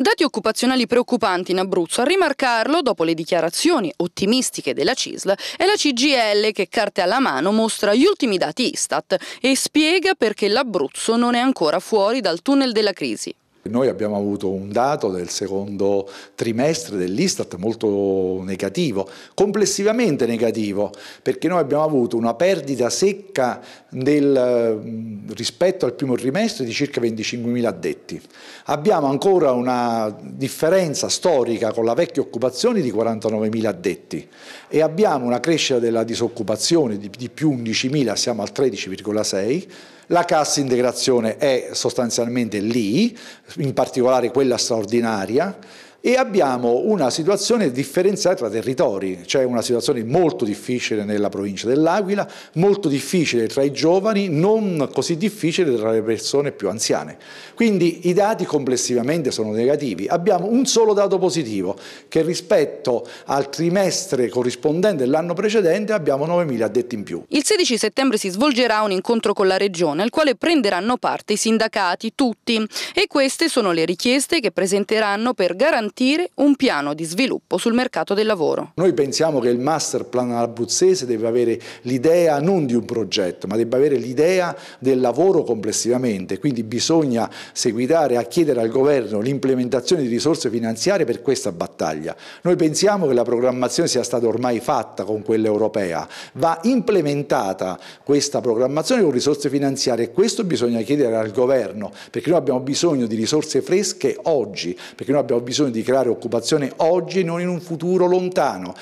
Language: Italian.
Dati occupazionali preoccupanti in Abruzzo, a rimarcarlo dopo le dichiarazioni ottimistiche della CISL è la CGL che carte alla mano mostra gli ultimi dati Istat e spiega perché l'Abruzzo non è ancora fuori dal tunnel della crisi. Noi abbiamo avuto un dato del secondo trimestre dell'Istat molto negativo, complessivamente negativo, perché noi abbiamo avuto una perdita secca del, rispetto al primo trimestre di circa 25.000 addetti. Abbiamo ancora una differenza storica con la vecchia occupazione di 49.000 addetti e abbiamo una crescita della disoccupazione di, di più 11.000, siamo al 13,6 la cassa integrazione è sostanzialmente lì, in particolare quella straordinaria, e abbiamo una situazione differenziata tra territori, cioè una situazione molto difficile nella provincia dell'Aquila, molto difficile tra i giovani, non così difficile tra le persone più anziane. Quindi i dati complessivamente sono negativi. Abbiamo un solo dato positivo che rispetto al trimestre corrispondente dell'anno precedente abbiamo 9.000 addetti in più. Il 16 settembre si svolgerà un incontro con la Regione al quale prenderanno parte i sindacati, tutti, e queste sono le richieste che presenteranno per garantire garantire un piano di sviluppo sul mercato del lavoro. Noi pensiamo che il master plan abruzzese deve avere l'idea non di un progetto, ma debba avere l'idea del lavoro complessivamente, quindi bisogna seguitare a chiedere al governo l'implementazione di risorse finanziarie per questa battaglia. Noi pensiamo che la programmazione sia stata ormai fatta con quella europea, va implementata questa programmazione con risorse finanziarie e questo bisogna chiedere al governo, perché noi abbiamo bisogno di risorse fresche oggi, perché noi abbiamo bisogno di di creare occupazione oggi e non in un futuro lontano,